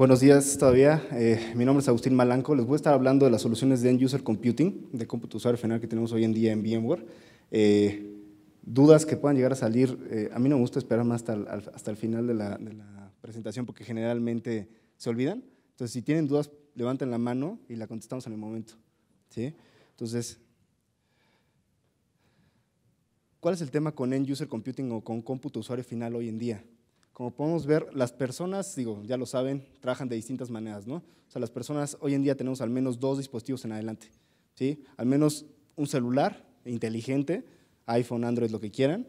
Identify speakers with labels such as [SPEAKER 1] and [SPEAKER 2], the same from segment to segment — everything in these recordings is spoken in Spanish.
[SPEAKER 1] Buenos días todavía. Eh, mi nombre es Agustín Malanco. Les voy a estar hablando de las soluciones de End User Computing, de cómputo usuario final que tenemos hoy en día en VMware. Eh, dudas que puedan llegar a salir, eh, a mí no me gusta esperar más hasta el, final de la, presentación porque generalmente se olvidan. Entonces, si tienen dudas, levanten la mano y la contestamos en el momento. Entonces, ¿cuál es el tema con End User Computing o con cómputo usuario final hoy en día? como podemos ver, las personas, digo, ya lo saben, trabajan de distintas maneras, ¿no? O sea, las personas hoy en día tenemos al menos dos dispositivos en adelante, ¿sí? Al menos un celular inteligente, iPhone, Android, lo que quieran,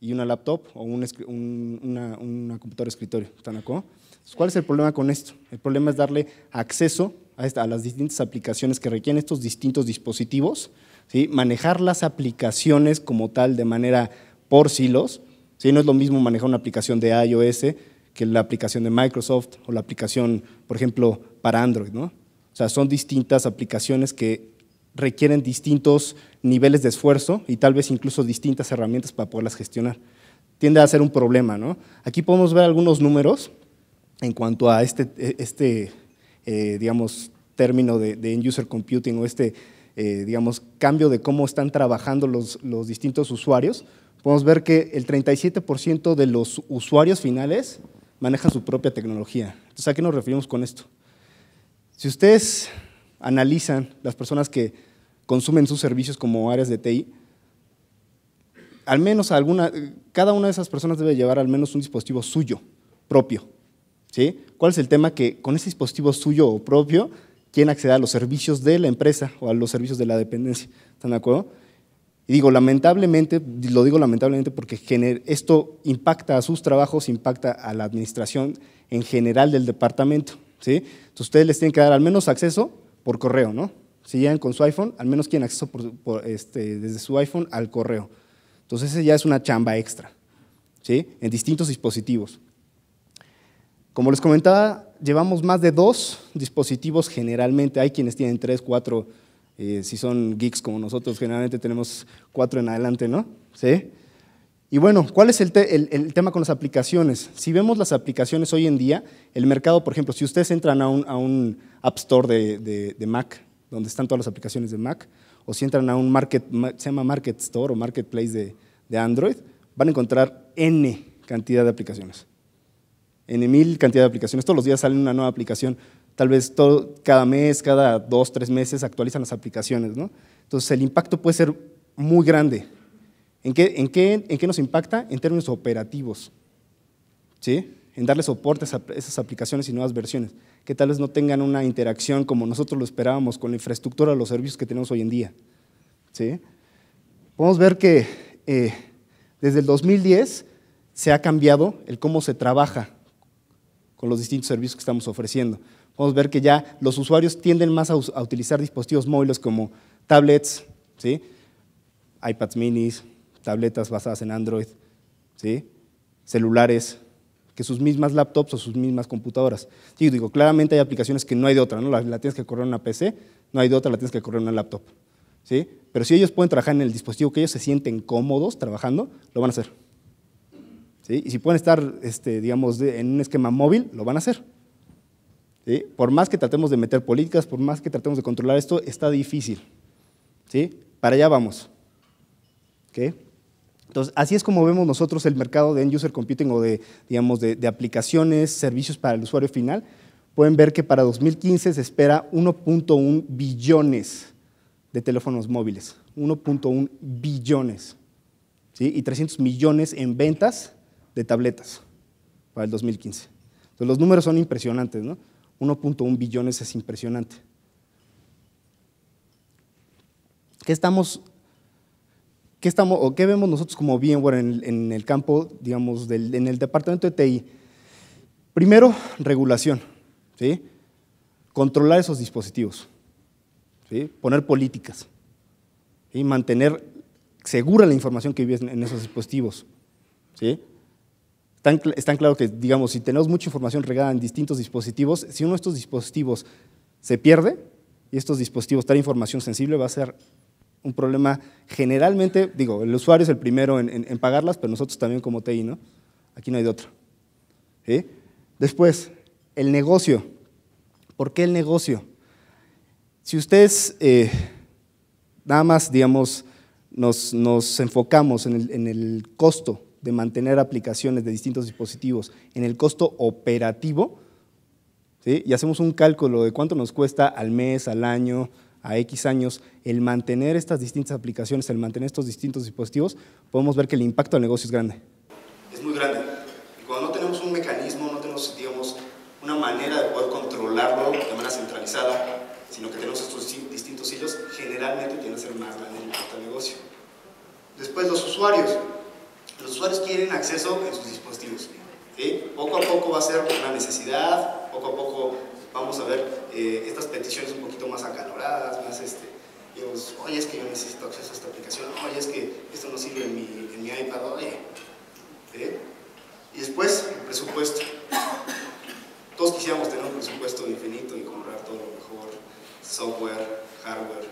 [SPEAKER 1] y una laptop o un, un, una, computadora escritorio, ¿están ¿Cuál es el problema con esto? El problema es darle acceso a, a las distintas aplicaciones que requieren estos distintos dispositivos, ¿sí? Manejar las aplicaciones como tal de manera por silos, ¿Sí? No es lo mismo manejar una aplicación de iOS que la aplicación de Microsoft o la aplicación, por ejemplo, para Android. ¿no? O sea, son distintas aplicaciones que requieren distintos niveles de esfuerzo y tal vez incluso distintas herramientas para poderlas gestionar. Tiende a ser un problema. ¿no? Aquí podemos ver algunos números en cuanto a este, e, este eh, digamos, término de, end-user computing o este, eh, digamos, cambio de cómo están trabajando los distintos usuarios podemos ver que el 37% de los usuarios finales manejan su propia tecnología. Entonces, ¿a qué nos referimos con esto? Si ustedes analizan las personas que consumen sus servicios como áreas de TI, al menos alguna, cada una de esas personas debe llevar al menos un dispositivo suyo, propio. ¿Cuál es el tema? Que con ese dispositivo suyo o propio, ¿quién accede a los servicios de la empresa o a los servicios de la dependencia? ¿Están de acuerdo? Y digo, lamentablemente, lo digo lamentablemente porque esto impacta a sus trabajos, impacta a la administración en general del departamento. ¿sí? Entonces ustedes les tienen que dar al menos acceso por correo, ¿no? Si llegan con su iPhone, al menos tienen acceso este, desde su iPhone al correo. Entonces esa ya es una chamba extra, ¿sí? En distintos dispositivos. Como les comentaba, llevamos más de dos dispositivos generalmente. Hay quienes tienen tres, cuatro si son geeks como nosotros, generalmente tenemos cuatro en adelante, ¿no? ¿Sí? Y bueno, ¿cuál es el, tema con las aplicaciones? Si vemos las aplicaciones hoy en día, el mercado, por ejemplo, si ustedes entran a un, App Store de, Mac, donde están todas las aplicaciones de Mac, o si entran a un market, se llama Market Store o Marketplace de, de Android, van a encontrar N cantidad de aplicaciones. N mil cantidad de aplicaciones. Todos los días sale una nueva aplicación Tal vez cada mes, cada dos, tres meses actualizan las aplicaciones, Entonces el impacto puede ser muy grande. ¿En qué, nos impacta? En términos operativos, ¿sí? En darle soporte a esas aplicaciones y nuevas versiones, que tal vez no tengan una interacción como nosotros lo esperábamos con la infraestructura de los servicios que tenemos hoy en día, ¿sí? Podemos ver que eh, desde el 2010 se ha cambiado el cómo se trabaja con los distintos servicios que estamos ofreciendo. Podemos ver que ya los usuarios tienden más a, utilizar dispositivos móviles como tablets, ¿sí? iPads minis, tabletas basadas en Android, ¿sí? celulares, que sus mismas laptops o sus mismas computadoras. digo, claramente hay aplicaciones que no hay de otra, ¿no? La, tienes que correr en una PC, no hay de otra, la tienes que correr en una laptop. ¿sí? Pero si ellos pueden trabajar en el dispositivo que ellos se sienten cómodos trabajando, lo van a hacer. Y si pueden estar, este, digamos, en un esquema móvil, lo van a hacer. Por más que tratemos de meter políticas, por más que tratemos de controlar esto, está difícil. ¿sí? Para allá vamos. Entonces, así es como vemos nosotros el mercado de end-user computing o de, digamos, de, aplicaciones, servicios para el usuario final. Pueden ver que para 2015 se espera 1.1 billones de teléfonos móviles. 1.1 billones. Y 300 millones en ventas de tabletas para el 2015. Entonces los números son impresionantes, ¿no? 1.1 billones es impresionante. ¿Qué estamos, qué estamos o qué vemos nosotros como VMware en, en el campo, digamos, en el departamento de TI? Primero, regulación, ¿sí? Controlar esos dispositivos, ¿sí? Poner políticas y mantener segura la información que vive en esos dispositivos, ¿sí? tan, claro que, digamos, si tenemos mucha información regada en distintos dispositivos, si uno de estos dispositivos se pierde y estos dispositivos traen información sensible, va a ser un problema generalmente, digo, el usuario es el primero en, pagarlas, pero nosotros también como TI, ¿no? Aquí no hay de otro. Después, el negocio. ¿Por qué el negocio? Si ustedes eh, nada más, digamos, nos, enfocamos en el, costo de mantener aplicaciones de distintos dispositivos en el costo operativo, y hacemos un cálculo de cuánto nos cuesta al mes, al año, a X años, el mantener estas distintas aplicaciones, el mantener estos distintos dispositivos, podemos ver que el impacto al negocio es grande. Es muy grande. Y cuando no tenemos un mecanismo, no tenemos, digamos, una manera de poder controlarlo de manera centralizada, sino que tenemos estos distintos hilos, generalmente tiene que ser más grande el impacto al negocio. Después los usuarios. Los usuarios quieren acceso en sus dispositivos. Poco a poco va a ser una necesidad, poco a poco vamos a ver eh, estas peticiones un poquito más acaloradas, más este, oye, es que yo necesito acceso a esta aplicación, oye, es que esto no sirve en mi, en mi iPad, oye. Y después, el presupuesto. Todos quisiéramos tener un presupuesto infinito y comprar todo lo mejor, software, hardware,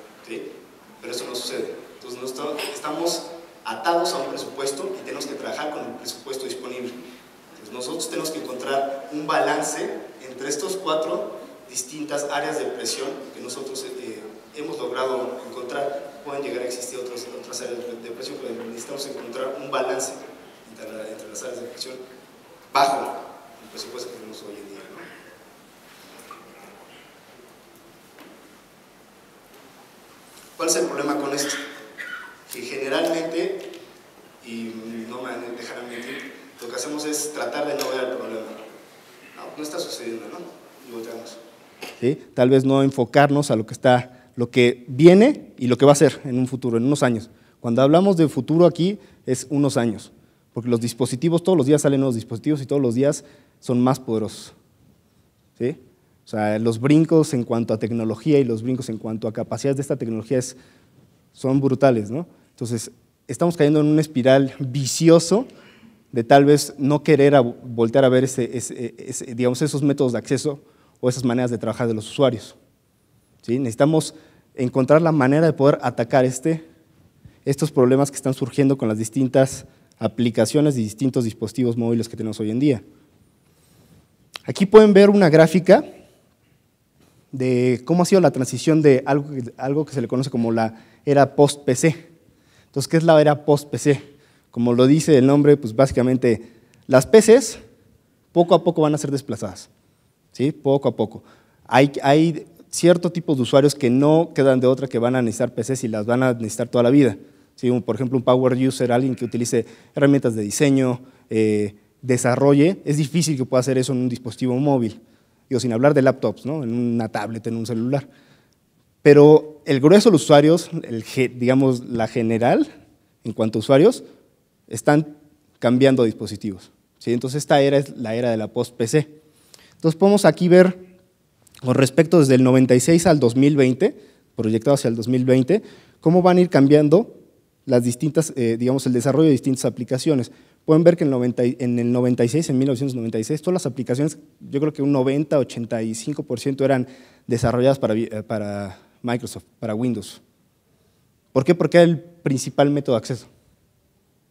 [SPEAKER 1] pero eso no sucede. Entonces, estamos atados a un presupuesto y tenemos que trabajar con el presupuesto disponible. Entonces nosotros tenemos que encontrar un balance entre estos cuatro distintas áreas de presión que nosotros eh, hemos logrado encontrar. Pueden llegar a existir otras áreas de presión, pero necesitamos encontrar un balance entre, las áreas de presión bajo el presupuesto que tenemos hoy en día. ¿Cuál es el problema con esto? que generalmente, y no me dejarán mentir, lo que hacemos es tratar de no ver el problema. No, no está sucediendo, ¿no? ¿Sí? Tal vez no enfocarnos a lo que está, lo que viene y lo que va a ser en un futuro, en unos años. Cuando hablamos de futuro aquí es unos años, porque los dispositivos, todos los días salen nuevos dispositivos y todos los días son más poderosos. ¿Sí? O sea, los brincos en cuanto a tecnología y los brincos en cuanto a capacidades de esta tecnología son brutales, ¿no? Entonces, estamos cayendo en una espiral vicioso de tal vez no querer voltear a ver esos métodos de acceso o esas maneras de trabajar de los usuarios. Necesitamos encontrar la manera de poder atacar este, estos problemas que están surgiendo con las distintas aplicaciones y distintos dispositivos móviles que tenemos hoy en día. Aquí pueden ver una gráfica de cómo ha sido la transición de algo, algo que se le conoce como la era post-PC. Entonces, ¿qué es la era post-PC? Como lo dice el nombre, pues básicamente las PCs poco a poco van a ser desplazadas, ¿sí? Poco a poco. Hay, cierto tipo de usuarios que no quedan de otra que van a necesitar PCs y las van a necesitar toda la vida. por ejemplo, un power user, alguien que utilice herramientas de diseño, eh, desarrolle, es difícil que pueda hacer eso en un dispositivo móvil, digo, sin hablar de laptops, ¿no? en una tablet, en un celular. Pero el grueso de los usuarios, digamos la general, en cuanto a usuarios, están cambiando dispositivos. ¿sí? Entonces esta era es la era de la post-PC. Entonces podemos aquí ver, con respecto desde el 96 al 2020, proyectado hacia el 2020, cómo van a ir cambiando las distintas, eh, digamos, el desarrollo de distintas aplicaciones. Pueden ver que en, el 96, en 1996, todas las aplicaciones, yo creo que un 90, 85% eran desarrolladas para eh, Microsoft, para Windows. ¿Por qué? Porque era el principal método de acceso.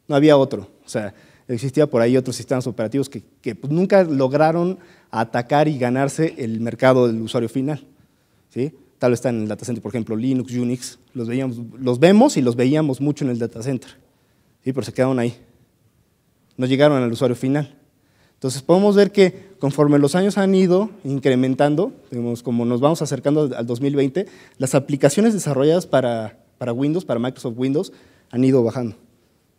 [SPEAKER 1] No había otro. O sea, existía por ahí otros sistemas operativos que, pues, nunca lograron atacar y ganarse el mercado del usuario final. ¿sí? Tal vez está en el data center, por ejemplo, Linux, Unix, los, veíamos, los vemos y los veíamos mucho en el data center, ¿sí? pero se quedaron ahí. No llegaron al usuario final. Entonces podemos ver que conforme los años han ido incrementando, como nos vamos acercando al 2020, las aplicaciones desarrolladas para, para Windows, para Microsoft Windows, han ido bajando.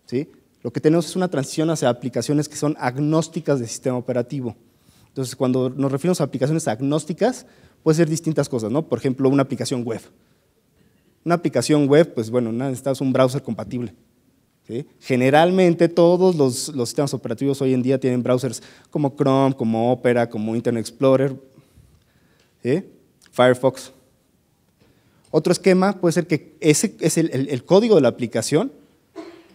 [SPEAKER 1] ¿sí? Lo que tenemos es una transición hacia aplicaciones que son agnósticas del sistema operativo. Entonces, cuando nos referimos a aplicaciones agnósticas, puede ser distintas cosas, ¿no? Por ejemplo, una aplicación web. Una aplicación web, pues bueno, necesitas un browser compatible. Generalmente todos los, sistemas operativos hoy en día tienen browsers como Chrome, como Opera, como Internet Explorer, Firefox. Otro esquema puede ser que ese es el, código de la aplicación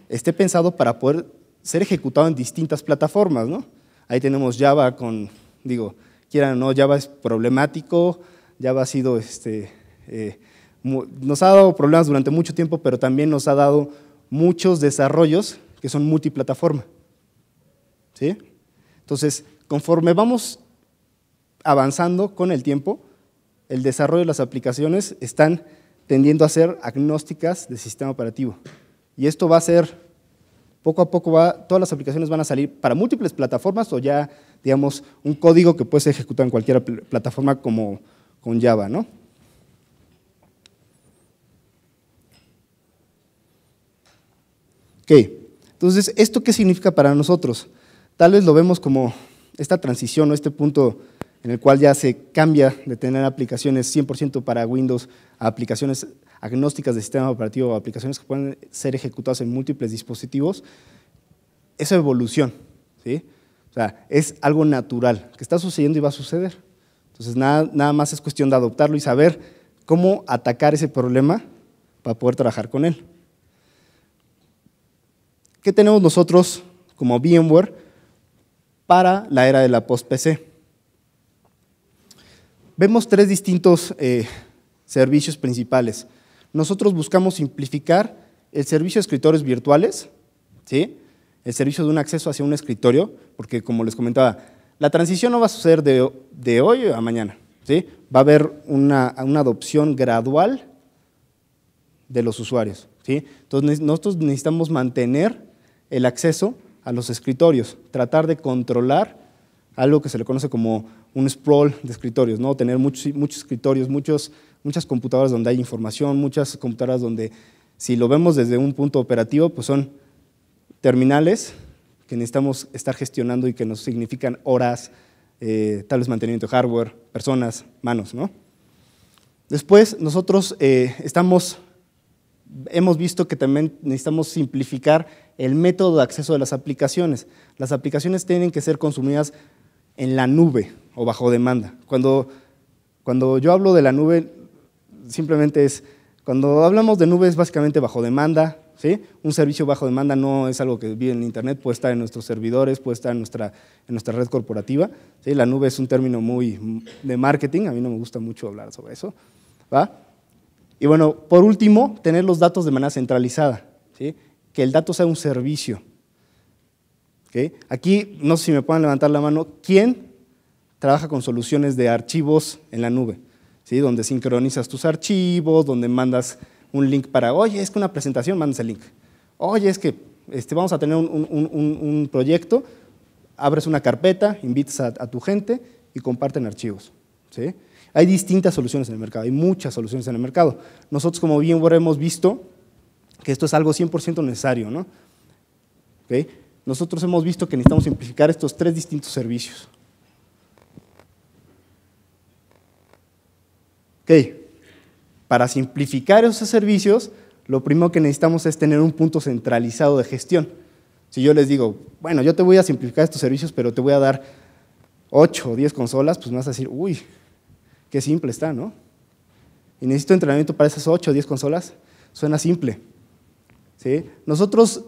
[SPEAKER 1] esté pensado para poder ser ejecutado en distintas plataformas, Ahí tenemos Java con, digo, quieran o no, Java es problemático, Java ha sido, este, eh, nos ha dado problemas durante mucho tiempo, pero también nos ha dado muchos desarrollos que son multiplataforma. ¿Sí? Entonces, conforme vamos avanzando con el tiempo, el desarrollo de las aplicaciones están tendiendo a ser agnósticas de sistema operativo. Y esto va a ser, poco a poco, va, todas las aplicaciones van a salir para múltiples plataformas o ya, digamos, un código que puede ser ejecutado en cualquier plataforma como con Java, ¿no? Ok, entonces, ¿esto qué significa para nosotros? Tal vez lo vemos como esta transición o este punto en el cual ya se cambia de tener aplicaciones 100% para Windows a aplicaciones agnósticas de sistema operativo, aplicaciones que pueden ser ejecutadas en múltiples dispositivos, Esa evolución. ¿sí? O sea, es algo natural que está sucediendo y va a suceder. Entonces, nada, nada más es cuestión de adoptarlo y saber cómo atacar ese problema para poder trabajar con él. ¿Qué tenemos nosotros como VMware para la era de la post-PC? Vemos tres distintos eh, servicios principales. Nosotros buscamos simplificar el servicio de escritores virtuales, ¿sí? el servicio de un acceso hacia un escritorio, porque como les comentaba, la transición no va a suceder de, hoy a mañana. ¿sí? Va a haber una, adopción gradual de los usuarios. ¿sí? Entonces nosotros necesitamos mantener el acceso a los escritorios, tratar de controlar algo que se le conoce como un sprawl de escritorios, ¿no? tener muchos, muchos escritorios, muchos, muchas computadoras donde hay información, muchas computadoras donde, si lo vemos desde un punto operativo, pues son terminales que necesitamos estar gestionando y que nos significan horas, eh, tal vez mantenimiento de hardware, personas, manos. ¿no? Después, nosotros eh, estamos hemos visto que también necesitamos simplificar el método de acceso de las aplicaciones. Las aplicaciones tienen que ser consumidas en la nube o bajo demanda. Cuando, cuando yo hablo de la nube, simplemente es, cuando hablamos de nube es básicamente bajo demanda, ¿sí? Un servicio bajo demanda no es algo que vive en Internet, puede estar en nuestros servidores, puede estar en nuestra, en nuestra red corporativa. ¿sí? La nube es un término muy de marketing, a mí no me gusta mucho hablar sobre eso. ¿va? Y bueno, por último, tener los datos de manera centralizada, que el dato sea un servicio. Aquí, no sé si me pueden levantar la mano, ¿quién trabaja con soluciones de archivos en la nube? Donde sincronizas tus archivos, donde mandas un link para, oye, es que una presentación, mandas el link. Oye, es que este, vamos a tener un, proyecto, abres una carpeta, invitas a, a tu gente y comparten archivos. ¿sí? Hay distintas soluciones en el mercado, hay muchas soluciones en el mercado. Nosotros, como bien hemos visto, que esto es algo 100% necesario. ¿no? ¿Okay? Nosotros hemos visto que necesitamos simplificar estos tres distintos servicios. ¿Okay? Para simplificar esos servicios, lo primero que necesitamos es tener un punto centralizado de gestión. Si yo les digo, bueno, yo te voy a simplificar estos servicios, pero te voy a dar 8 o 10 consolas, pues me vas a decir, uy, Qué simple está, ¿no? Y necesito entrenamiento para esas 8 o 10 consolas. Suena simple. ¿sí? Nosotros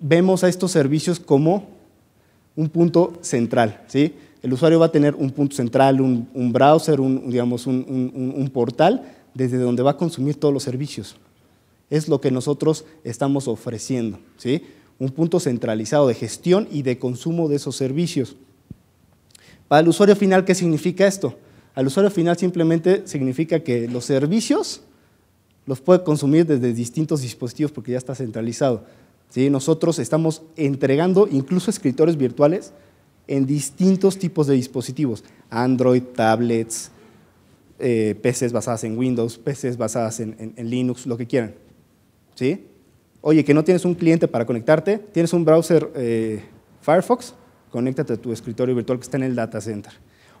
[SPEAKER 1] vemos a estos servicios como un punto central. ¿sí? El usuario va a tener un punto central, un, browser, un, digamos, un, un portal desde donde va a consumir todos los servicios. Es lo que nosotros estamos ofreciendo. ¿sí? Un punto centralizado de gestión y de consumo de esos servicios. Para el usuario final, ¿qué significa esto? Al usuario final simplemente significa que los servicios los puede consumir desde distintos dispositivos porque ya está centralizado. ¿Sí? Nosotros estamos entregando incluso escritores virtuales en distintos tipos de dispositivos, Android, tablets, eh, PCs basadas en Windows, PCs basadas en, Linux, lo que quieran. ¿Sí? Oye, que no tienes un cliente para conectarte, tienes un browser eh, Firefox, conéctate a tu escritorio virtual que está en el data center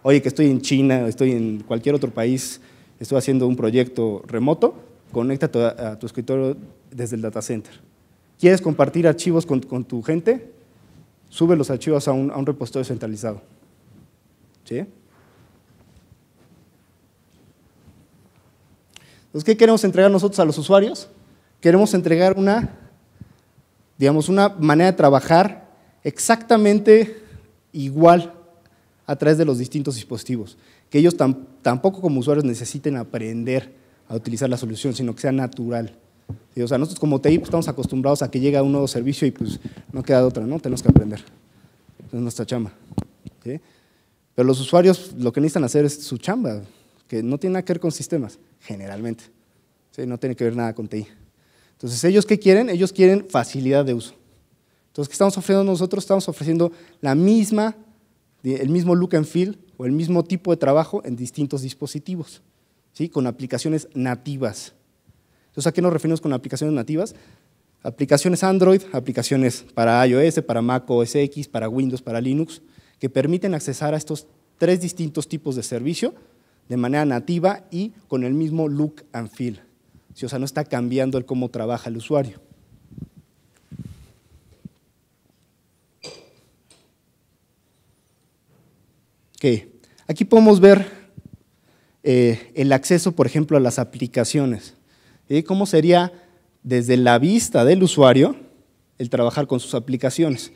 [SPEAKER 1] oye, que estoy en China, estoy en cualquier otro país, estoy haciendo un proyecto remoto, Conecta a, tu escritorio desde el data center. ¿Quieres compartir archivos con, tu gente? Sube los archivos a un, repositorio centralizado. ¿Sí? Entonces, ¿qué queremos entregar nosotros a los usuarios? Queremos entregar una, digamos, una manera de trabajar exactamente igual a través de los distintos dispositivos, que ellos tampoco como usuarios necesiten aprender a utilizar la solución, sino que sea natural. O sea, nosotros como TI pues, estamos acostumbrados a que llega un nuevo servicio y pues no queda otra, ¿no? Tenemos que aprender. Es nuestra chamba. Pero los usuarios pues, lo que necesitan hacer es su chamba, que no tiene nada que ver con sistemas, generalmente. No tiene que ver nada con TI. Entonces, ¿ellos qué quieren? Ellos quieren facilidad de uso. Entonces, ¿qué estamos ofreciendo nosotros? Estamos ofreciendo la misma el mismo look and feel o el mismo tipo de trabajo en distintos dispositivos, ¿sí? con aplicaciones nativas. Entonces, ¿a qué nos referimos con aplicaciones nativas? Aplicaciones Android, aplicaciones para iOS, para Mac OS X, para Windows, para Linux, que permiten accesar a estos tres distintos tipos de servicio de manera nativa y con el mismo look and feel. O sea, no está cambiando el cómo trabaja el usuario. Aquí podemos ver eh, el acceso, por ejemplo, a las aplicaciones. y ¿Cómo sería desde la vista del usuario el trabajar con sus aplicaciones?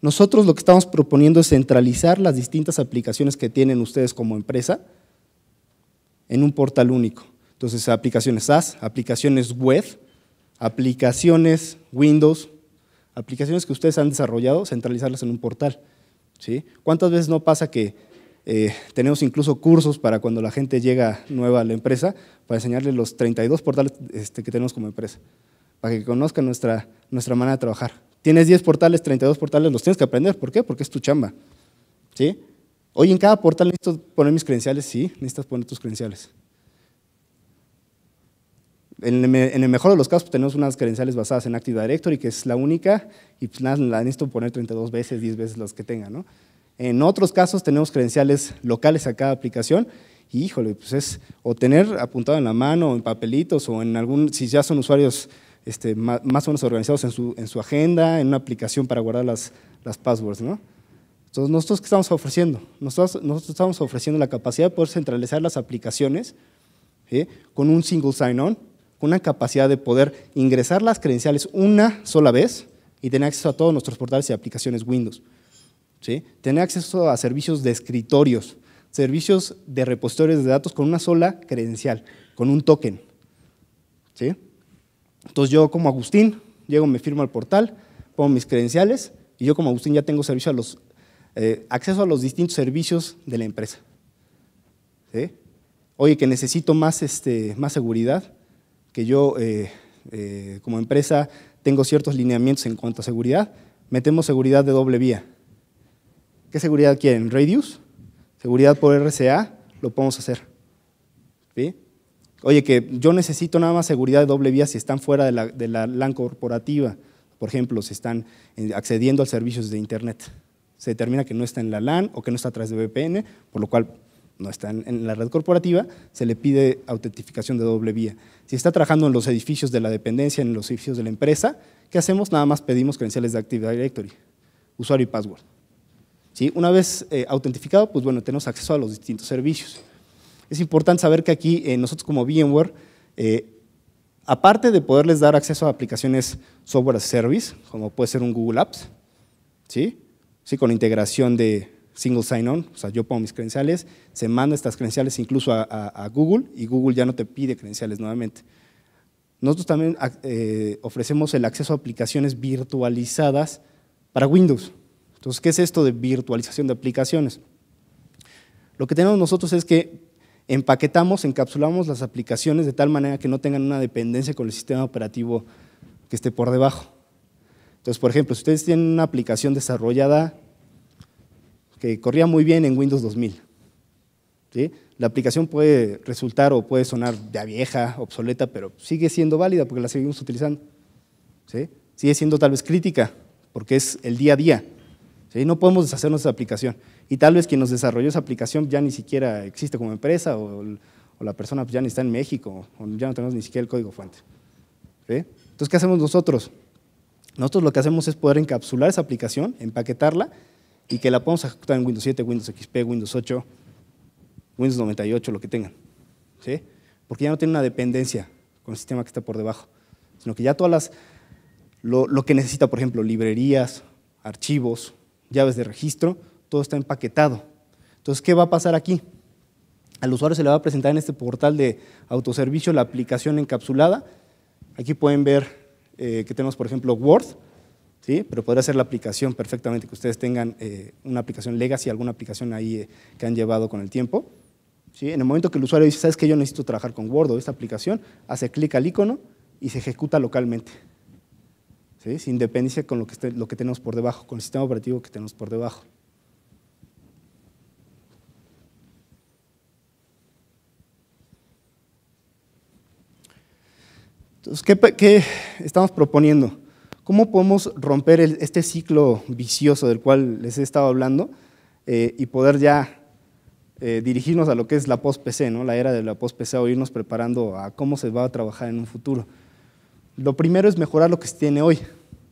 [SPEAKER 1] Nosotros lo que estamos proponiendo es centralizar las distintas aplicaciones que tienen ustedes como empresa en un portal único. Entonces, aplicaciones SaaS, aplicaciones web, aplicaciones Windows, aplicaciones que ustedes han desarrollado, centralizarlas en un portal. ¿Cuántas veces no pasa que eh, tenemos incluso cursos para cuando la gente llega nueva a la empresa, para enseñarles los 32 portales este, que tenemos como empresa, para que conozcan nuestra, manera de trabajar. Tienes 10 portales, 32 portales, los tienes que aprender. ¿Por qué? Porque es tu chamba. ¿Sí? Hoy en cada portal necesito poner mis credenciales, sí, necesitas poner tus credenciales. En el, mejor de los casos pues, tenemos unas credenciales basadas en Active Directory, que es la única, y pues nada, la necesito poner 32 veces, 10 veces las que tenga, ¿no? En otros casos tenemos credenciales locales a cada aplicación y híjole, pues es o tener apuntado en la mano, o en papelitos o en algún, si ya son usuarios este, más o menos organizados en su, agenda, en una aplicación para guardar las, passwords, ¿no? Entonces, ¿nosotros qué estamos ofreciendo? Nosotros, estamos ofreciendo la capacidad de poder centralizar las aplicaciones con un single sign-on, con una capacidad de poder ingresar las credenciales una sola vez y tener acceso a todos nuestros portales y aplicaciones Windows tener acceso a servicios de escritorios, servicios de repositorios de datos con una sola credencial, con un token. Entonces yo como Agustín, llego, me firmo al portal, pongo mis credenciales y yo como Agustín ya tengo servicio a los, eh, acceso a los distintos servicios de la empresa. Oye, que necesito más, este, más seguridad, que yo eh, eh, como empresa tengo ciertos lineamientos en cuanto a seguridad, metemos seguridad de doble vía. ¿Qué seguridad quieren? ¿Radius? ¿Seguridad por RCA? Lo podemos hacer. Oye, que yo necesito nada más seguridad de doble vía si están fuera de la, LAN corporativa, por ejemplo, si están eh, accediendo a servicios de Internet. Se determina que no está en la LAN o que no está través de VPN, por lo cual no está en la red corporativa, se le pide autentificación de doble vía. Si está trabajando en los edificios de la dependencia, en los edificios de la empresa, ¿qué hacemos? Nada más pedimos credenciales de Active Directory, usuario y password. Una vez eh, autentificado, pues bueno, tenemos acceso a los distintos servicios. Es importante saber que aquí eh, nosotros como VMware, eh, aparte de poderles dar acceso a aplicaciones software as service, como puede ser un Google Apps, ¿sí? ¿Sí? con integración de single sign-on, o sea, yo pongo mis credenciales, se manda estas credenciales incluso a Google y Google ya no te pide credenciales nuevamente. Nosotros también ofrecemos el acceso a aplicaciones virtualizadas para Windows. Entonces, ¿qué es esto de virtualización de aplicaciones? Lo que tenemos nosotros es que empaquetamos, encapsulamos las aplicaciones de tal manera que no tengan una dependencia con el sistema operativo que esté por debajo. Entonces, por ejemplo, si ustedes tienen una aplicación desarrollada que corría muy bien en Windows 2000, la aplicación puede resultar o puede sonar ya vieja, obsoleta, pero sigue siendo válida porque la seguimos utilizando. Sigue siendo tal vez crítica porque es el día a día. No podemos deshacernos de esa aplicación. Y tal vez quien nos desarrolló esa aplicación ya ni siquiera existe como empresa o, la persona pues, ya ni está en México o ya no tenemos ni siquiera el código fuente. Entonces, ¿qué hacemos nosotros? Nosotros lo que hacemos es poder encapsular esa aplicación, empaquetarla y que la podamos ejecutar en Windows 7, Windows XP, Windows 8, Windows 98, lo que tengan. Porque ya no tiene una dependencia con el sistema que está por debajo, sino que ya todas las, lo, lo que necesita, por ejemplo, librerías, archivos, llaves de registro, todo está empaquetado. Entonces, ¿qué va a pasar aquí? Al usuario se le va a presentar en este portal de autoservicio la aplicación encapsulada. Aquí pueden ver eh, que tenemos, por ejemplo, Word, pero podría ser la aplicación perfectamente, que ustedes tengan eh, una aplicación legacy, alguna aplicación ahí eh, que han llevado con el tiempo. En el momento que el usuario dice, ¿sabes que Yo necesito trabajar con Word o esta aplicación, hace clic al icono y se ejecuta localmente. ¿sí? sin con lo que, tenemos por debajo, con el sistema operativo que tenemos por debajo. Entonces, ¿qué, estamos proponiendo? ¿Cómo podemos romper este ciclo vicioso del cual les he estado hablando eh, y poder ya eh, dirigirnos a lo que es la post-PC, ¿no? la era de la post-PC, o irnos preparando a cómo se va a trabajar en un futuro? lo primero es mejorar lo que se tiene hoy.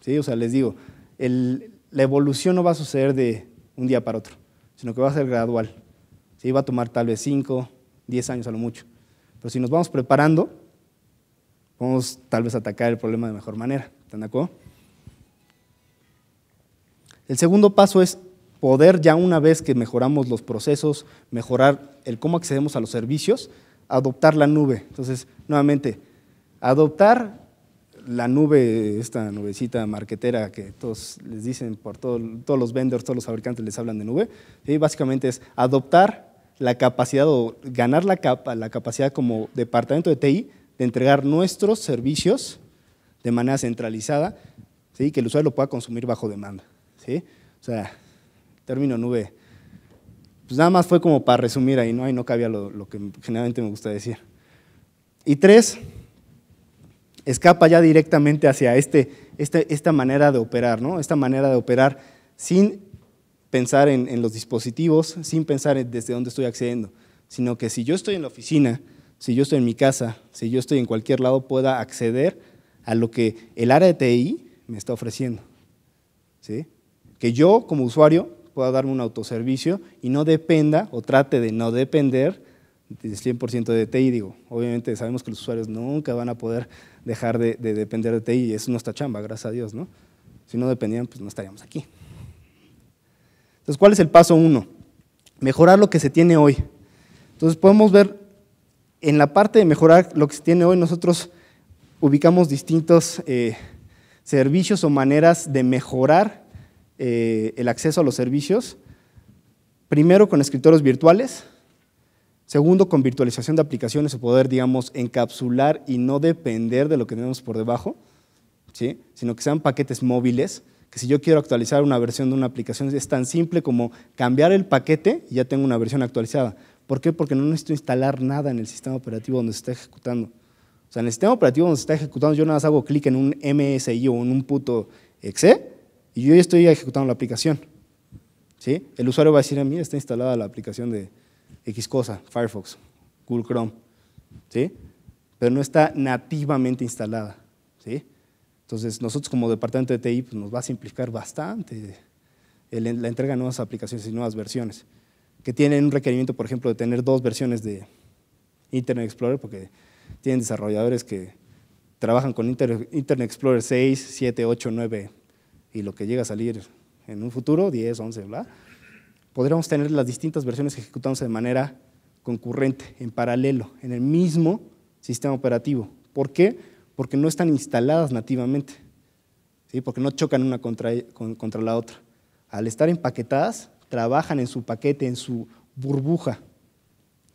[SPEAKER 1] ¿sí? O sea, les digo, la evolución no va a suceder de un día para otro, sino que va a ser gradual. ¿sí? Va a tomar tal vez 5, 10 años a lo mucho. Pero si nos vamos preparando, podemos tal vez atacar el problema de mejor manera. ¿Están de acuerdo? El segundo paso es poder ya una vez que mejoramos los procesos, mejorar el cómo accedemos a los servicios, adoptar la nube. Entonces, nuevamente, adoptar la nube, esta nubecita marquetera que todos les dicen por todos los vendors, todos los fabricantes les hablan de nube, básicamente es adoptar la capacidad o ganar la, capa, la capacidad como departamento de TI de entregar nuestros servicios de manera centralizada, ¿sí? que el usuario lo pueda consumir bajo demanda. ¿sí? O sea, término nube, pues nada más fue como para resumir ahí, ¿no? Ahí no cabía lo, lo que generalmente me gusta decir. Y tres, escapa ya directamente hacia este, este, esta manera de operar, ¿no? Esta manera de operar sin pensar en, los dispositivos, sin pensar en desde dónde estoy accediendo, sino que si yo estoy en la oficina, si yo estoy en mi casa, si yo estoy en cualquier lado, pueda acceder a lo que el área de TI me está ofreciendo. Que yo, como usuario, pueda darme un autoservicio y no dependa o trate de no depender 100% de TI, digo, obviamente sabemos que los usuarios nunca van a poder dejar de, depender de TI y es nuestra chamba, gracias a Dios, ¿no? Si no dependían, pues no estaríamos aquí. Entonces, ¿cuál es el paso uno? Mejorar lo que se tiene hoy. Entonces, podemos ver en la parte de mejorar lo que se tiene hoy, nosotros ubicamos distintos eh, servicios o maneras de mejorar eh, el acceso a los servicios. Primero con escritorios virtuales, Segundo, con virtualización de aplicaciones o poder, digamos, encapsular y no depender de lo que tenemos por debajo, ¿sí? sino que sean paquetes móviles, que si yo quiero actualizar una versión de una aplicación es tan simple como cambiar el paquete y ya tengo una versión actualizada. ¿Por qué? Porque no necesito instalar nada en el sistema operativo donde se está ejecutando. O sea, en el sistema operativo donde se está ejecutando, yo nada más hago clic en un MSI o en un puto Excel y yo ya estoy ejecutando la aplicación. ¿Sí? El usuario va a decir a mí, está instalada la aplicación de, X cosa, Firefox, Google Chrome, ¿sí? Pero no está nativamente instalada, ¿sí? Entonces, nosotros como departamento de TI pues, nos va a simplificar bastante la entrega de nuevas aplicaciones y nuevas versiones, que tienen un requerimiento, por ejemplo, de tener dos versiones de Internet Explorer, porque tienen desarrolladores que trabajan con Internet Explorer 6, 7, 8, 9 y lo que llega a salir en un futuro, 10, 11, bla podríamos tener las distintas versiones ejecutándose de manera concurrente, en paralelo, en el mismo sistema operativo. ¿Por qué? Porque no están instaladas nativamente, ¿sí? porque no chocan una contra, contra la otra. Al estar empaquetadas, trabajan en su paquete, en su burbuja.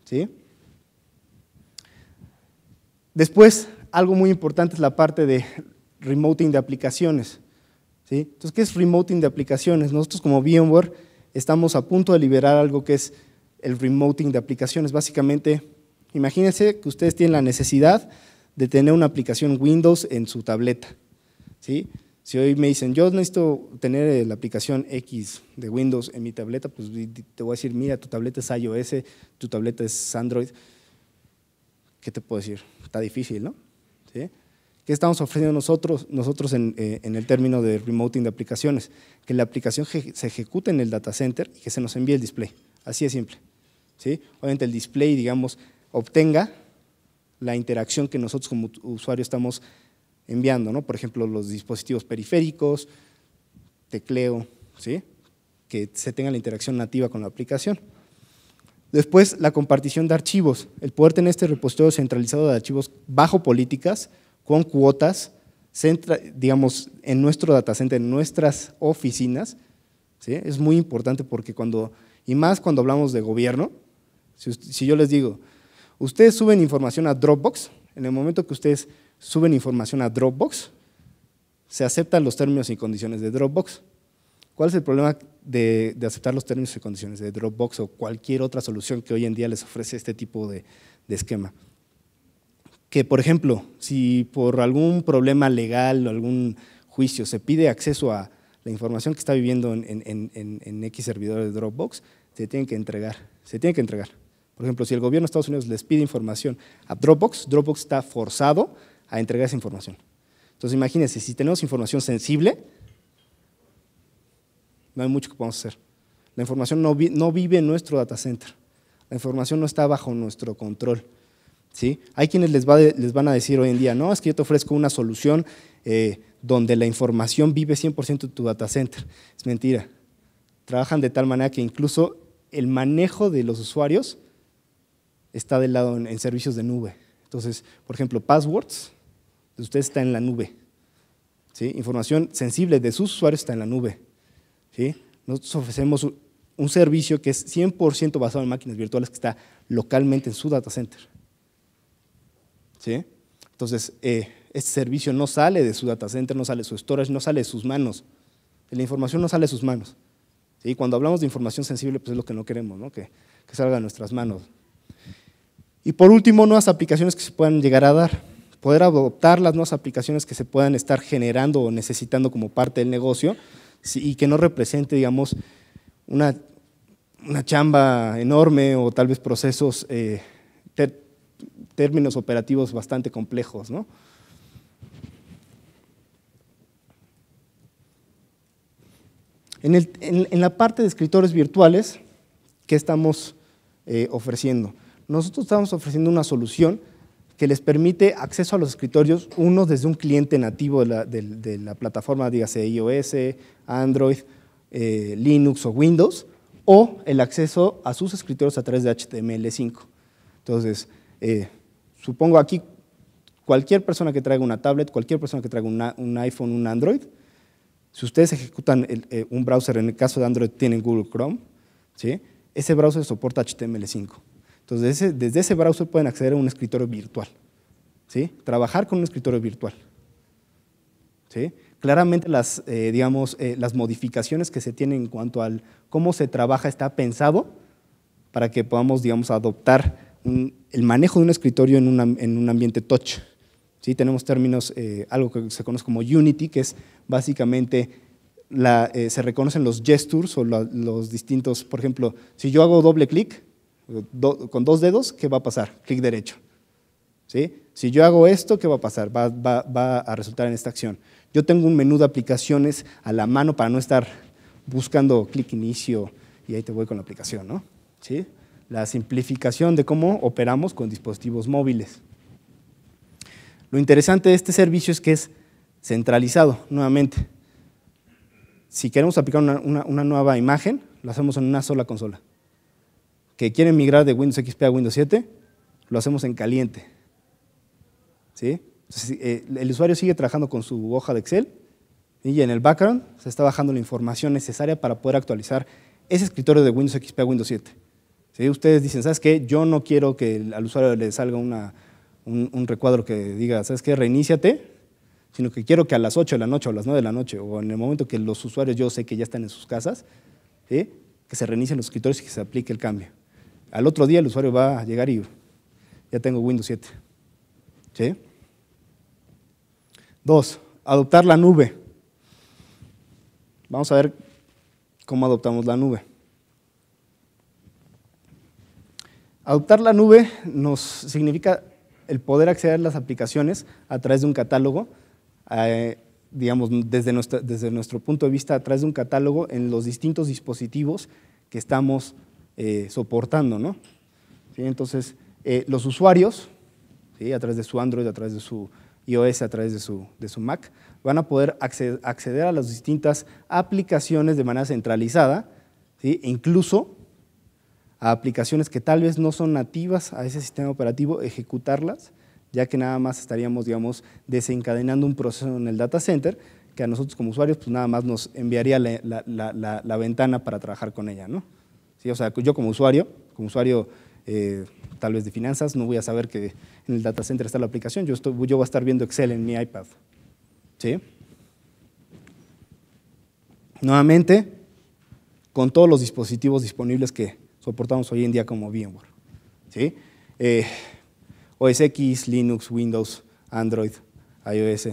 [SPEAKER 1] ¿sí? Después, algo muy importante es la parte de remoting de aplicaciones. ¿sí? Entonces, ¿qué es remoting de aplicaciones? Nosotros como VMware estamos a punto de liberar algo que es el remoting de aplicaciones. Básicamente, imagínense que ustedes tienen la necesidad de tener una aplicación Windows en su tableta. Si hoy me dicen, yo necesito tener eh, la aplicación X de Windows en mi tableta, pues te voy a decir, mira, tu tableta es iOS, tu tableta es Android. ¿Qué te puedo decir? Está difícil, ¿no? ¿Sí? ¿Qué estamos ofreciendo nosotros, nosotros eh, en, el término de remoting de aplicaciones? Que la aplicación se ejecute en el data center y que se nos envíe el display. Así es simple. ¿sí? Obviamente el display, digamos, obtenga la interacción que nosotros como usuario estamos enviando, ¿no? Por ejemplo, los dispositivos periféricos, tecleo, ¿sí? Que se tenga la interacción nativa con la aplicación. Después, la compartición de archivos. El poder tener este repositorio centralizado de archivos bajo políticas con cuotas, centra, digamos, en nuestro data center, en nuestras oficinas. Es muy importante porque cuando, y más cuando hablamos de gobierno, si, yo les digo, ustedes suben información a Dropbox, en el momento que ustedes suben información a Dropbox, se aceptan los términos y condiciones de Dropbox. ¿Cuál es el problema de, aceptar los términos y condiciones de Dropbox o cualquier otra solución que hoy en día les ofrece este tipo de esquema? que, por ejemplo, si por algún problema legal o algún juicio se pide acceso a la información que está viviendo en, X servidor de Dropbox, se tiene que entregar, se tiene que entregar. Por ejemplo, si el gobierno de Estados Unidos les pide información a Dropbox, Dropbox está forzado a entregar esa información. Entonces, imagínense, si tenemos información sensible, no hay mucho que podemos hacer. La información no, no vive en nuestro data center. La información no está bajo nuestro control. Hay quienes les, van a decir hoy en día, no, es que yo te ofrezco una solución eh, donde la información vive 100% de tu data center. Es mentira. Trabajan de tal manera que incluso el manejo de los usuarios está del lado en, servicios de nube. Entonces, por ejemplo, passwords de ustedes está en la nube. Información sensible de sus usuarios está en la nube. Nosotros ofrecemos un servicio que es 100% basado en máquinas virtuales que está localmente en su data center. ¿sí? Entonces, eh, este servicio no sale de su data center, no sale de su storage, no sale de sus manos. La información no sale de sus manos. ¿sí? Cuando hablamos de información sensible, pues es lo que no queremos, ¿no? Que, salga de nuestras manos. Y por último, nuevas aplicaciones que se puedan llegar a dar. Poder adoptar las nuevas aplicaciones que se puedan estar generando o necesitando como parte del negocio y que no represente, digamos, una, chamba enorme o tal vez procesos eh, términos operativos bastante complejos. ¿no? En, la parte de escritores virtuales, ¿qué estamos eh, ofreciendo? Nosotros estamos ofreciendo una solución que les permite acceso a los escritorios, uno desde un cliente nativo de la, plataforma, dígase iOS, Android, eh, Linux o Windows, o el acceso a sus escritorios a través de HTML5. Entonces, eh, supongo aquí cualquier persona que traiga una tablet, cualquier persona que traiga un iPhone, un Android, si ustedes ejecutan eh, un browser, en el caso de Android tienen Google Chrome, ¿sí? ese browser soporta HTML5. Entonces, desde ese, browser pueden acceder a un escritorio virtual, ¿sí? trabajar con un escritorio virtual. Claramente las, eh, digamos, las modificaciones que se tienen en cuanto al cómo se trabaja está pensado para que podamos digamos, adoptar el manejo de un escritorio en, un ambiente touch. ¿Sí? Tenemos términos, eh, algo que se conoce como Unity, que es básicamente, eh, se reconocen los gestures o los distintos, por ejemplo, si yo hago doble clic con dos dedos, ¿qué va a pasar? Clic derecho. ¿Sí? Si yo hago esto, ¿qué va a pasar? Va, va a resultar en esta acción. Yo tengo un menú de aplicaciones a la mano para no estar buscando clic inicio y ahí te voy con la aplicación, ¿no? ¿Sí? la simplificación de cómo operamos con dispositivos móviles. Lo interesante de este servicio es que es centralizado, nuevamente. Si queremos aplicar una, nueva imagen, lo hacemos en una sola consola. Que quieren migrar de Windows XP a Windows 7, lo hacemos en caliente. Eh, el usuario sigue trabajando con su hoja de Excel y en el background se está bajando la información necesaria para poder actualizar ese escritorio de Windows XP a Windows 7 ustedes dicen, ¿sabes qué? Yo no quiero que al usuario le salga una, un, recuadro que diga, ¿sabes qué? Reiníciate, sino que quiero que a las 8 de la noche o a las 9 de la noche o en el momento que los usuarios yo sé que ya están en sus casas, que se reinicien los escritores y que se aplique el cambio. Al otro día el usuario va a llegar y ya tengo Windows 7. ¿Sí? Dos, adoptar la nube. Vamos a ver cómo adoptamos la nube. Adoptar la nube nos significa el poder acceder a las aplicaciones a través de un catálogo, eh, digamos, desde nuestro, desde nuestro punto de vista, a través de un catálogo en los distintos dispositivos que estamos eh, soportando. ¿no? Entonces, eh, los usuarios, ¿sí? a través de su Android, a través de su iOS, a través de su, de su Mac, van a poder acceder a las distintas aplicaciones de manera centralizada, ¿sí? E incluso a aplicaciones que tal vez no son nativas a ese sistema operativo, ejecutarlas, ya que nada más estaríamos, digamos, desencadenando un proceso en el data center que a nosotros como usuarios pues nada más nos enviaría la, ventana para trabajar con ella, ¿no? Sí, o sea, yo como usuario, como usuario eh, tal vez de finanzas, no voy a saber que en el data center está la aplicación, yo, yo voy a estar viendo Excel en mi iPad, ¿sí? Nuevamente, con todos los dispositivos disponibles que, soportamos hoy en día como VMware. ¿sí? Eh, OS X, Linux, Windows, Android, iOS.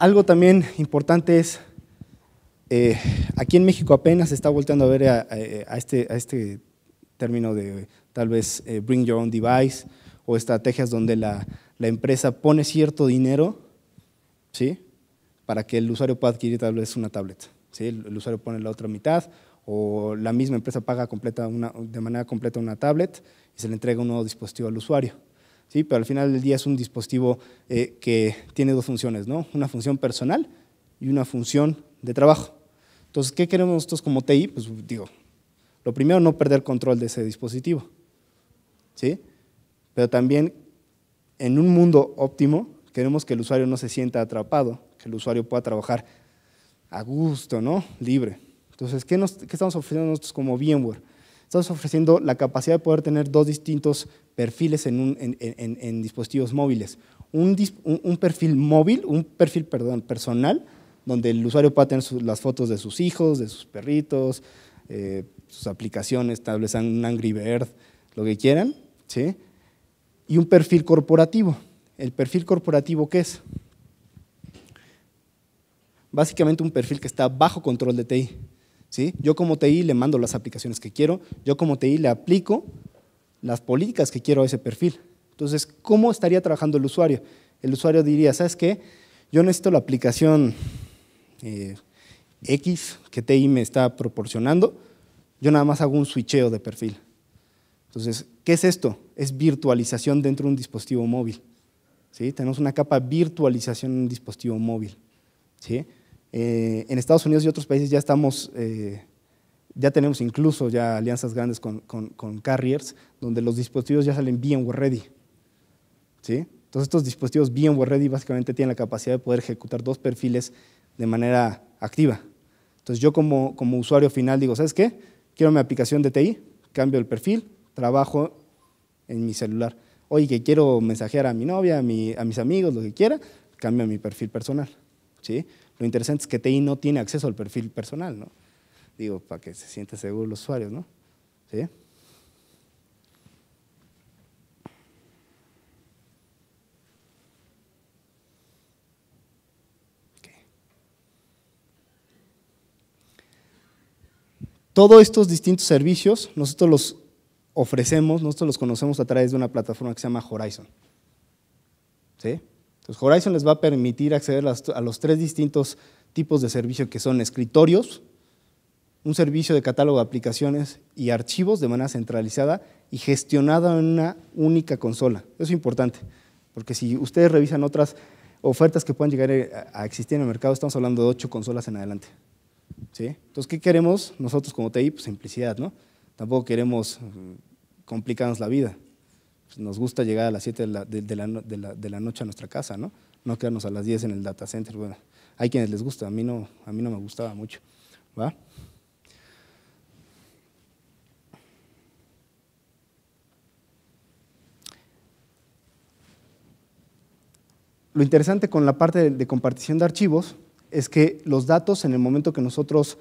[SPEAKER 1] Algo también importante es, eh, aquí en México apenas se está volteando a ver a, este, a este término de tal vez eh, bring your own device o estrategias donde la, la empresa pone cierto dinero, ¿sí? Para que el usuario pueda adquirir tal vez una tablet. ¿sí? El, usuario pone la otra mitad o la misma empresa paga completa una, de manera completa una tablet y se le entrega un nuevo dispositivo al usuario. ¿sí? Pero al final del día es un dispositivo eh, que tiene dos funciones, ¿no? Una función personal y una función de trabajo. Entonces, ¿qué queremos nosotros como TI? Pues digo, lo primero, no perder control de ese dispositivo. ¿sí? Pero también en un mundo óptimo, queremos que el usuario no se sienta atrapado, que el usuario pueda trabajar a gusto, ¿no? Libre. Entonces, ¿qué, estamos ofreciendo nosotros como VMware? Estamos ofreciendo la capacidad de poder tener dos distintos perfiles en, dispositivos móviles. Un, perfil móvil, un perfil, perdón, personal, donde el usuario pueda tener las fotos de sus hijos, de sus perritos, eh, sus aplicaciones, tal vez un Angry Bird, lo que quieran, ¿sí? y un perfil corporativo. ¿El perfil corporativo qué es? Básicamente un perfil que está bajo control de TI. ¿sí? Yo como TI le mando las aplicaciones que quiero, yo como TI le aplico las políticas que quiero a ese perfil. Entonces, ¿cómo estaría trabajando el usuario? El usuario diría, ¿sabes qué? Yo necesito la aplicación eh, X que TI me está proporcionando, yo nada más hago un switcheo de perfil. Entonces, ¿qué es esto? Es virtualización dentro de un dispositivo móvil. Tenemos una capa virtualización en un dispositivo móvil. Eh, en Estados Unidos y otros países ya estamos, eh, ya tenemos incluso ya alianzas grandes con, carriers, donde los dispositivos ya salen VMware ready. Entonces estos dispositivos VMware ready básicamente tienen la capacidad de poder ejecutar dos perfiles de manera activa. Entonces yo como, como usuario final digo, ¿sabes qué? Quiero mi aplicación de TI, cambio el perfil, trabajo en mi celular. Oye, que quiero mensajear a mi novia, a, a mis amigos, lo que quiera, cambia mi perfil personal. ¿sí? Lo interesante es que TI no tiene acceso al perfil personal, ¿no? Digo, para que se sienta seguro los usuarios, ¿no? Todos estos distintos servicios, nosotros los ofrecemos, nosotros los conocemos a través de una plataforma que se llama Horizon. ¿Sí? Entonces, Horizon les va a permitir acceder a los tres distintos tipos de servicio que son escritorios, un servicio de catálogo de aplicaciones y archivos de manera centralizada y gestionada en una única consola. Eso es importante, porque si ustedes revisan otras ofertas que puedan llegar eh, a existir en el mercado, estamos hablando de ocho consolas en adelante. ¿sí? Entonces, ¿qué queremos nosotros como TI? Pues simplicidad, ¿no? Tampoco queremos mm, complicarnos la vida. Pues, nos gusta llegar a las 7 de la, noche a nuestra casa, ¿no? No quedarnos a las 10 en el data center. Bueno, hay quienes les gusta, a mí no, a mí no me gustaba mucho. Lo interesante con la parte de compartición de archivos es que los datos en el momento que nosotros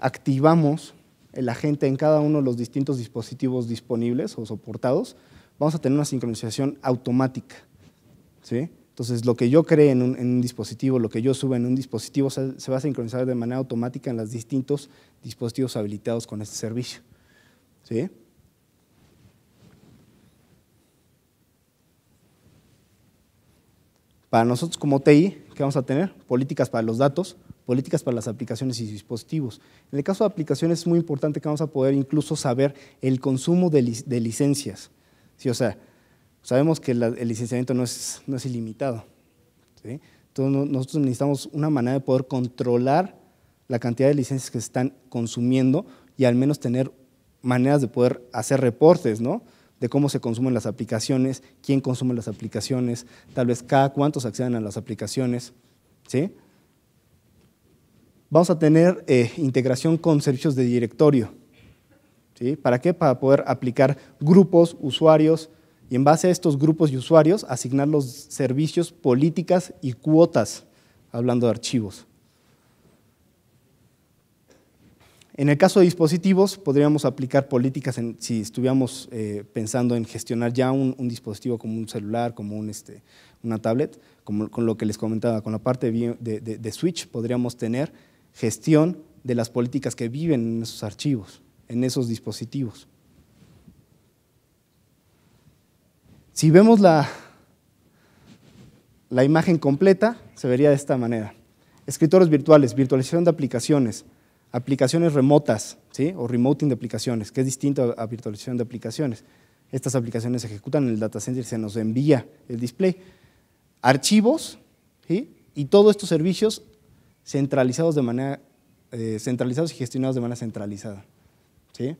[SPEAKER 1] activamos el agente en cada uno de los distintos dispositivos disponibles o soportados, vamos a tener una sincronización automática. ¿sí? Entonces, lo que yo cree en un, dispositivo, lo que yo suba en un dispositivo, se, va a sincronizar de manera automática en los distintos dispositivos habilitados con este servicio. Para nosotros como TI, ¿qué vamos a tener? Políticas para los datos, políticas para las aplicaciones y dispositivos. En el caso de aplicaciones es muy importante que vamos a poder incluso saber el consumo de, de licencias. ¿sí? O sea, sabemos que el licenciamiento no es, no es ilimitado. Entonces nosotros necesitamos una manera de poder controlar la cantidad de licencias que se están consumiendo y al menos tener maneras de poder hacer reportes, ¿no? de cómo se consumen las aplicaciones, quién consume las aplicaciones, tal vez cada cuántos accedan a las aplicaciones, ¿sí? vamos a tener eh, integración con servicios de directorio. ¿Sí? ¿Para qué? Para poder aplicar grupos, usuarios, y en base a estos grupos y usuarios asignar los servicios, políticas y cuotas, hablando de archivos. En el caso de dispositivos, podríamos aplicar políticas si estuviéramos eh, pensando en gestionar ya un, dispositivo como un celular, como un, este, una tablet, como, con lo que les comentaba, con la parte de, switch podríamos tener gestión de las políticas que viven en esos archivos, en esos dispositivos. Si vemos la, la imagen completa, se vería de esta manera. Escritores virtuales, virtualización de aplicaciones, aplicaciones remotas, ¿sí? o remoting de aplicaciones, que es distinto a virtualización de aplicaciones. Estas aplicaciones se ejecutan en el data center y se nos envía el display. Archivos, y todos estos servicios centralizados, de manera, eh, centralizados y gestionados de manera centralizada. ¿sí?